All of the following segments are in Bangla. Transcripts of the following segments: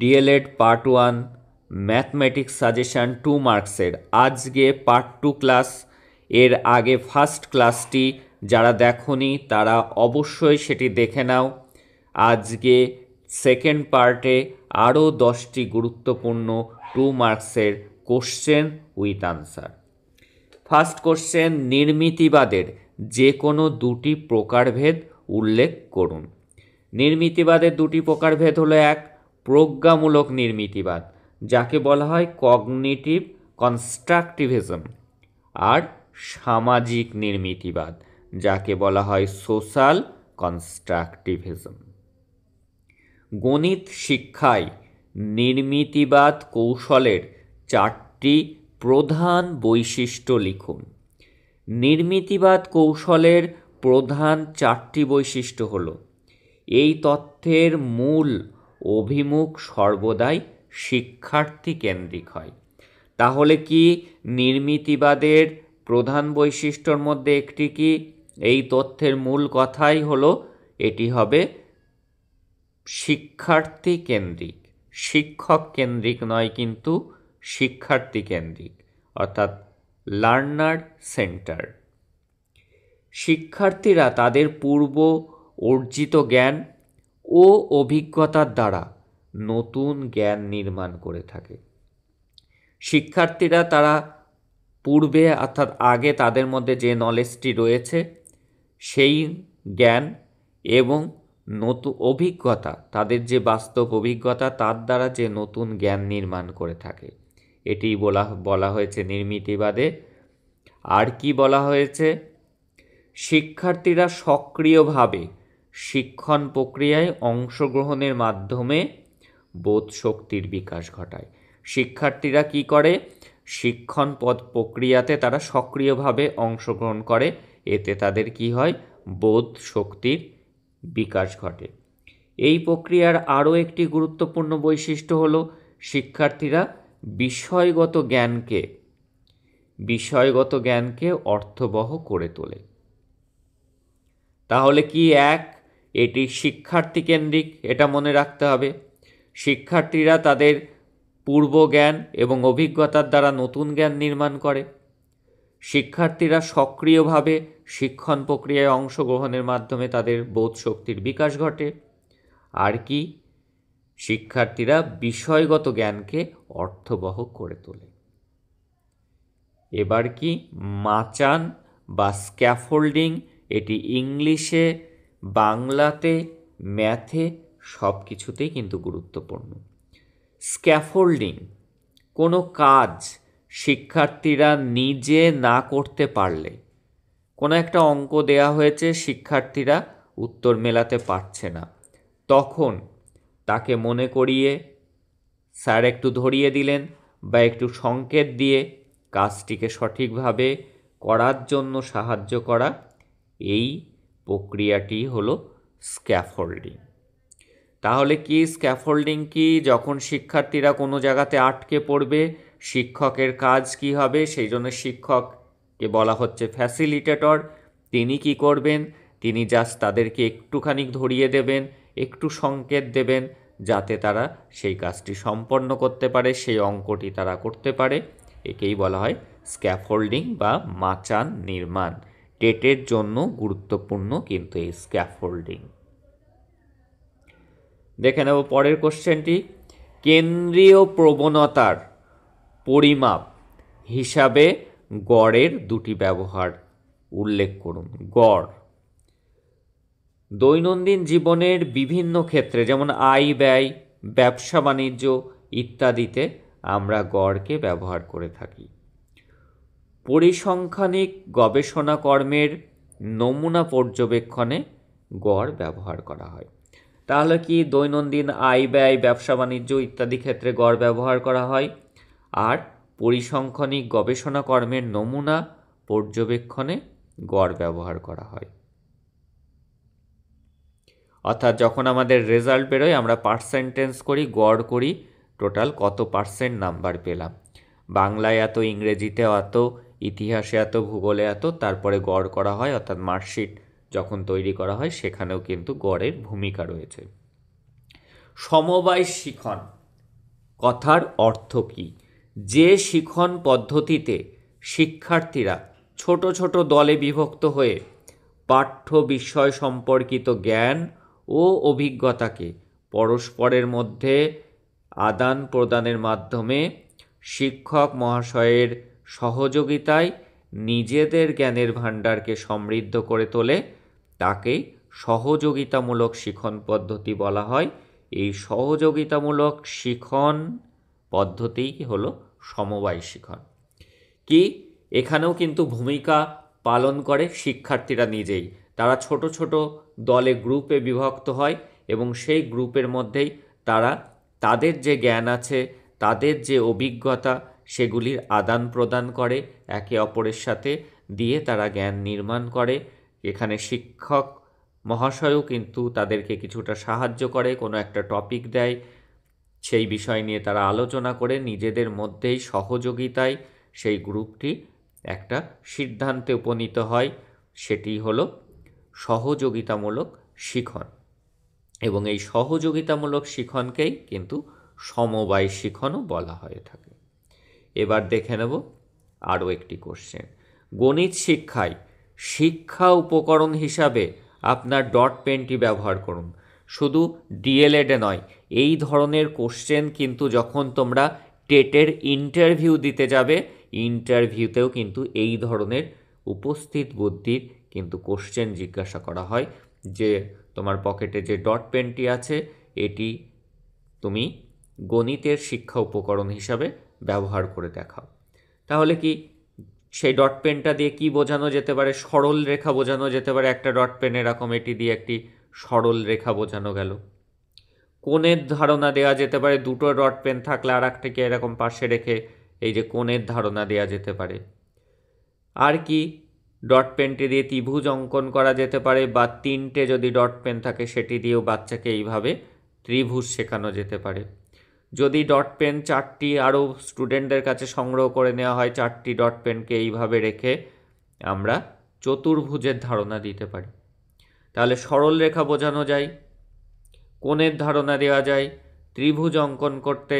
D.El.Ed part one mathematics suggestion two মার্কসের আজকে পার্ট টু ক্লাস এর আগে ফার্স্ট ক্লাসটি যারা দেখনি তারা অবশ্যই সেটি দেখে নাও আজকে সেকেন্ড পার্টে আরও দশটি গুরুত্বপূর্ণ টু মার্কসের question with answer first question নির্মিতিবাদের যে কোনো দুটি প্রকারভেদ উল্লেখ করুন নির্মিতিবাদের দুটি প্রকারভেদ হলো এক প্রজ্ঞামূলক নির্মিতিবাদ যাকে বলা হয় কগনিটিভ কনস্ট্রাকটিভিজম আর সামাজিক নির্মিতিবাদ যাকে বলা হয় সোশ্যাল কনস্ট্রাকটিভিজম গণিত শিক্ষায় নির্মিতিবাদ কৌশলের চারটি প্রধান বৈশিষ্ট্য লিখুন নির্মিতিবাদ কৌশলের প্রধান চারটি বৈশিষ্ট্য হল এই তথ্যের মূল অভিমুখ সর্বদাই শিক্ষার্থী কেন্দ্রিক হয় তাহলে কি নির্মিতিবাদের প্রধান বৈশিষ্ট্যর মধ্যে একটি কি এই তথ্যের মূল কথাই হলো এটি হবে শিক্ষার্থী কেন্দ্রিক শিক্ষক কেন্দ্রিক নয় কিন্তু শিক্ষার্থী কেন্দ্রিক অর্থাৎ লার্নার সেন্টার শিক্ষার্থীরা তাদের পূর্ব অর্জিত জ্ঞান ও অভিজ্ঞতার দ্বারা নতুন জ্ঞান নির্মাণ করে থাকে শিক্ষার্থীরা তারা পূর্বে অর্থাৎ আগে তাদের মধ্যে যে নলেজটি রয়েছে সেই জ্ঞান এবং নতুন অভিজ্ঞতা তাদের যে বাস্তব অভিজ্ঞতা তার দ্বারা যে নতুন জ্ঞান নির্মাণ করে থাকে এটি বলা বলা হয়েছে নির্মিতিবাদে আর কি বলা হয়েছে শিক্ষার্থীরা সক্রিয়ভাবে শিক্ষণ প্রক্রিয়ায় অংশগ্রহণের মাধ্যমে বোধ শক্তির বিকাশ ঘটায় শিক্ষার্থীরা কি করে শিক্ষণ পদ প্রক্রিয়াতে তারা সক্রিয়ভাবে অংশগ্রহণ করে এতে তাদের কি হয় বোধ শক্তির বিকাশ ঘটে এই প্রক্রিয়ার আরও একটি গুরুত্বপূর্ণ বৈশিষ্ট্য হল শিক্ষার্থীরা বিষয়গত জ্ঞানকে বিষয়গত জ্ঞানকে অর্থবহ করে তোলে তাহলে কি এক এটি শিক্ষার্থী কেন্দ্রিক এটা মনে রাখতে হবে শিক্ষার্থীরা তাদের পূর্ব জ্ঞান এবং অভিজ্ঞতার দ্বারা নতুন জ্ঞান নির্মাণ করে শিক্ষার্থীরা সক্রিয়ভাবে শিক্ষণ প্রক্রিয়ায় অংশগ্রহণের মাধ্যমে তাদের বোধ শক্তির বিকাশ ঘটে আর কি শিক্ষার্থীরা বিষয়গত জ্ঞানকে অর্থবহ করে তোলে এবার কি মাচান বা স্ক্যাফোল্ডিং এটি ইংলিশে বাংলাতে ম্যাথে সব কিছুতেই কিন্তু গুরুত্বপূর্ণ স্ক্যাফোল্ডিং কোনো কাজ শিক্ষার্থীরা নিজে না করতে পারলে কোনো একটা অঙ্ক দেয়া হয়েছে শিক্ষার্থীরা উত্তর মেলাতে পারছে না তখন তাকে মনে করিয়ে স্যার একটু ধরিয়ে দিলেন বা একটু সংকেত দিয়ে কাজটিকে সঠিকভাবে করার জন্য সাহায্য করা এই প্রক্রিয়াটি হলো স্ক্যাফোল্ডিং তাহলে কি স্ক্যাফোল্ডিং কি যখন শিক্ষার্থীরা কোনো জায়গাতে আটকে পড়বে শিক্ষকের কাজ কি হবে সেই জন্য শিক্ষককে বলা হচ্ছে ফ্যাসিলিটেটর তিনি কি করবেন তিনি জাস্ট তাদেরকে একটুখানি ধরিয়ে দেবেন একটু সংকেত দেবেন যাতে তারা সেই কাজটি সম্পন্ন করতে পারে সেই অঙ্কটি তারা করতে পারে একেই বলা হয় স্ক্যাফোল্ডিং বা মাচান নির্মাণ টেটের জন্য গুরুত্বপূর্ণ কিন্তু এই স্ক্যাফোল্ডিং দেখে নেব পরের কোশ্চেনটি কেন্দ্রীয় প্রবণতার পরিমাপ হিসাবে গড়ের দুটি ব্যবহার উল্লেখ করুন গড় দৈনন্দিন জীবনের বিভিন্ন ক্ষেত্রে যেমন আয় ব্যয় ব্যবসা বাণিজ্য ইত্যাদিতে আমরা গড়কে ব্যবহার করে থাকি পরিসংখ্যানিক গবেষণাকর্মের নমুনা পর্যবেক্ষণে গড় ব্যবহার করা হয় তাহলে কি দৈনন্দিন আয় ব্যয় ব্যবসা বাণিজ্য ইত্যাদি ক্ষেত্রে গড় ব্যবহার করা হয় আর পরিসংখ্যানিক গবেষণাকর্মের নমুনা পর্যবেক্ষণে গড় ব্যবহার করা হয় অর্থাৎ যখন আমাদের রেজাল্ট বেরোয় আমরা পার্সেন্টেন্স করি গড় করি টোটাল কত পার্সেন্ট নাম্বার পেলাম বাংলায় এত ইংরেজিতে অত ইতিহাসে এত ভূগোলে এত তারপরে গড় করা হয় অর্থাৎ মার্কশিট যখন তৈরি করা হয় সেখানেও কিন্তু গড়ের ভূমিকা রয়েছে সমবায় শিখন কথার অর্থ কী যে শিখন পদ্ধতিতে শিক্ষার্থীরা ছোট ছোট দলে বিভক্ত হয়ে পাঠ্য বিষয় সম্পর্কিত জ্ঞান ও অভিজ্ঞতাকে পরস্পরের মধ্যে আদান প্রদানের মাধ্যমে শিক্ষক মহাশয়ের সহযোগিতায় নিজেদের জ্ঞানের ভাণ্ডারকে সমৃদ্ধ করে তোলে তাকেই সহযোগিতামূলক শিখন পদ্ধতি বলা হয় এই সহযোগিতামূলক শিখন পদ্ধতিই হল সমবায় শিখন কি এখানেও কিন্তু ভূমিকা পালন করে শিক্ষার্থীরা নিজেই তারা ছোট ছোট দলে গ্রুপে বিভক্ত হয় এবং সেই গ্রুপের মধ্যেই তারা তাদের যে জ্ঞান আছে তাদের যে অভিজ্ঞতা সেগুলির আদান প্রদান করে একে অপরের সাথে দিয়ে তারা জ্ঞান নির্মাণ করে এখানে শিক্ষক মহাশয়ও কিন্তু তাদেরকে কিছুটা সাহায্য করে কোনো একটা টপিক দেয় সেই বিষয় নিয়ে তারা আলোচনা করে নিজেদের মধ্যেই সহযোগিতায় সেই গ্রুপটি একটা সিদ্ধান্তে উপনীত হয় সেটি হলো সহযোগিতামূলক শিখন এবং এই সহযোগিতামূলক শিখনকেই কিন্তু সমবায় শিখনও বলা হয়ে থাকে এবার দেখে নেব আরও একটি কোশ্চেন গণিত শিক্ষায় শিক্ষা উপকরণ হিসাবে আপনার ডট পেনটি ব্যবহার করুন শুধু ডিএলএডে নয় এই ধরনের কোশ্চেন কিন্তু যখন তোমরা টেটের ইন্টারভিউ দিতে যাবে ইন্টারভিউতেও কিন্তু এই ধরনের উপস্থিত বুদ্ধির কিন্তু কোশ্চেন জিজ্ঞাসা করা হয় যে তোমার পকেটে যে ডট পেনটি আছে এটি তুমি গণিতের শিক্ষা উপকরণ হিসাবে ব্যবহার করে দেখাও তাহলে কি সেই ডট পেনটা দিয়ে কি বোঝানো যেতে পারে সরল রেখা বোঝানো যেতে পারে একটা ডট পেন এরকম এটি দিয়ে একটি সরল রেখা বোঝানো গেল কোণের ধারণা দেওয়া যেতে পারে দুটো ডট পেন থাকলে আর একটাকে এরকম পাশে রেখে এই যে কোণের ধারণা দেওয়া যেতে পারে আর কি ডট পেনটি দিয়ে ত্রিভুজ অঙ্কন করা যেতে পারে বা তিনটে যদি ডট পেন থাকে সেটি দিয়েও বাচ্চাকে এইভাবে ত্রিভুজ শেখানো যেতে পারে যদি ডট পেন চারটি আরও স্টুডেন্টদের কাছে সংগ্রহ করে নেওয়া হয় চারটি ডট পেনকে এইভাবে রেখে আমরা চতুর্ভুজের ধারণা দিতে পারি তাহলে সরল রেখা বোঝানো যায় কোণের ধারণা দেওয়া যায় ত্রিভুজ অঙ্কন করতে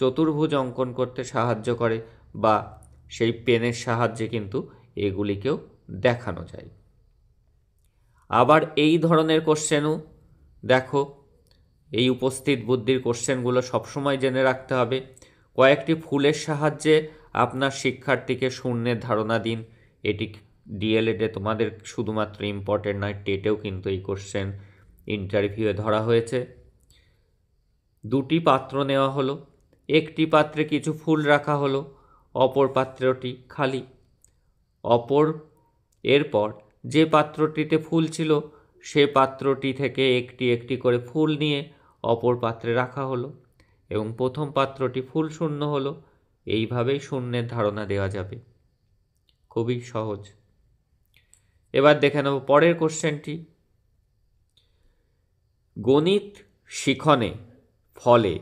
চতুর্ভুজ অঙ্কন করতে সাহায্য করে বা সেই পেনের সাহায্যে কিন্তু এগুলিকেও দেখানো যায় আবার এই ধরনের কোশ্চেনও দেখো এই উপস্থিত বুদ্ধির কোশ্চেনগুলো সবসময় জেনে রাখতে হবে কয়েকটি ফুলের সাহায্যে আপনার শিক্ষার্থীকে শূন্যের ধারণা দিন এটি ডিএলএডে তোমাদের শুধুমাত্র ইম্পর্টেন্ট নয় টেটেও কিন্তু এই কোশ্চেন ইন্টারভিউয়ে ধরা হয়েছে দুটি পাত্র নেওয়া হলো একটি পাত্রে কিছু ফুল রাখা হলো অপর পাত্রটি খালি অপর এরপর যে পাত্রটিতে ফুল ছিল সে পাত্রটি থেকে একটি একটি করে ফুল নিয়ে অপর পাত্রে রাখা হলো এবং প্রথম পাত্রটি ফুল শূন্য হলো এইভাবেই শূন্যের ধারণা দেওয়া যাবে খুবই সহজ এবার দেখে নেব পরের কোশ্চেনটি গণিত শিখনে ফলে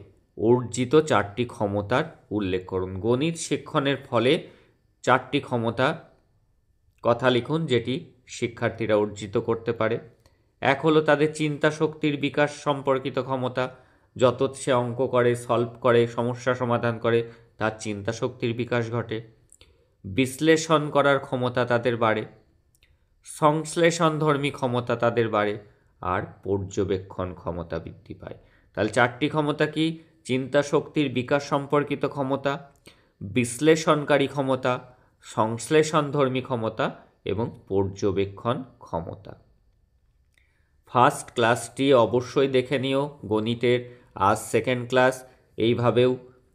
অর্জিত চারটি ক্ষমতার উল্লেখ করুন গণিত শিক্ষণের ফলে চারটি ক্ষমতা কথা লিখুন যেটি শিক্ষার্থীরা অর্জিত করতে পারে এক হলো তাদের চিন্তা শক্তির বিকাশ সম্পর্কিত ক্ষমতা যত সে অঙ্ক করে সলভ করে সমস্যা সমাধান করে তার চিন্তা শক্তির বিকাশ ঘটে বিশ্লেষণ করার ক্ষমতা তাদের বাড়ে সংশ্লেষণধর্মী ক্ষমতা তাদের বাড়ে আর পর্যবেক্ষণ ক্ষমতা বৃদ্ধি পায় তাহলে চারটি ক্ষমতা কি চিন্তা শক্তির বিকাশ সম্পর্কিত ক্ষমতা বিশ্লেষণকারী ক্ষমতা সংশ্লেষণধর্মী ক্ষমতা এবং পর্যবেক্ষণ ক্ষমতা ফার্স্ট ক্লাসটি অবশ্যই দেখে নিও গণিতের আজ সেকেন্ড ক্লাস এইভাবেও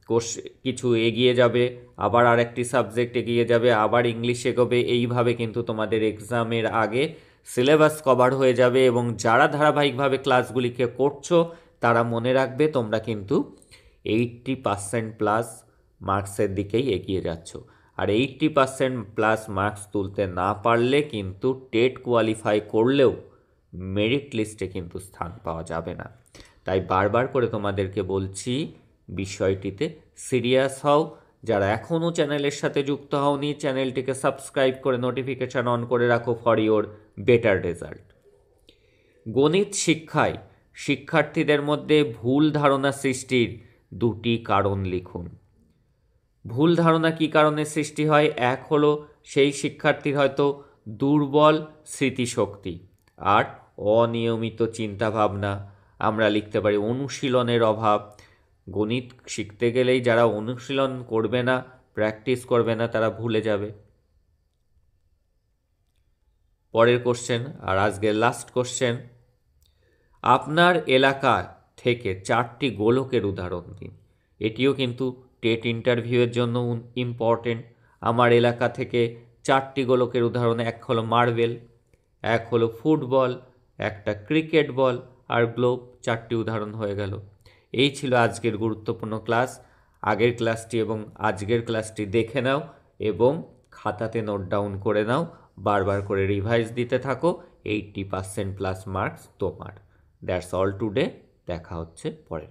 কোর্স কিছু এগিয়ে যাবে আবার আরেকটি সাবজেক্ট এগিয়ে যাবে আবার ইংলিশ এগোবে এইভাবে কিন্তু তোমাদের এক্সামের আগে সিলেবাস কভার হয়ে যাবে এবং যারা ধারাবাহিকভাবে ক্লাসগুলিকে করছো তারা মনে রাখবে তোমরা কিন্তু এইট্টি পার্সেন্ট প্লাস মার্কসের দিকেই এগিয়ে যাচ্ছ আর এইট্টি পার্সেন্ট প্লাস মার্কস তুলতে না পারলে কিন্তু টেট কোয়ালিফাই করলেও মেরিট লিস্টে কিন্তু স্থান পাওয়া যাবে না তাই বারবার করে তোমাদেরকে বলছি বিষয়টিতে সিরিয়াস হও যারা এখনও চ্যানেলের সাথে যুক্ত হওনি চ্যানেলটিকে সাবস্ক্রাইব করে নোটিফিকেশান অন করে রাখো ফর ইওর বেটার রেজাল্ট গণিত শিক্ষায় শিক্ষার্থীদের মধ্যে ভুল ধারণা সৃষ্টির দুটি কারণ লিখুন ভুল ধারণা কি কারণে সৃষ্টি হয় এক হলো সেই শিক্ষার্থীর হয়তো দুর্বল স্মৃতিশক্তি আর অনিয়মিত চিন্তাভাবনা আমরা লিখতে পারি অনুশীলনের অভাব গণিত শিখতে গেলেই যারা অনুশীলন করবে না প্র্যাকটিস করবে না তারা ভুলে যাবে পরের কোশ্চেন আর আজকের লাস্ট কোশ্চেন আপনার এলাকা থেকে চারটি গোলকের উদাহরণ দিন এটিও কিন্তু টেট ইন্টারভিউয়ের জন্য ইম্পর্টেন্ট আমার এলাকা থেকে চারটি গোলকের উদাহরণ এক হলো মার্বেল এক হলো ফুটবল একটা ক্রিকেট বল আর গ্লোব চারটি উদাহরণ হয়ে গেল এই ছিল আজকের গুরুত্বপূর্ণ ক্লাস আগের ক্লাসটি এবং আজকের ক্লাসটি দেখে নাও এবং খাতাতে নোট ডাউন করে নাও বারবার করে রিভাইজ দিতে থাকো এইটটি পার্সেন্ট প্লাস মার্কস তোমার দ্যাটস অল টুডে দেখা হচ্ছে পরে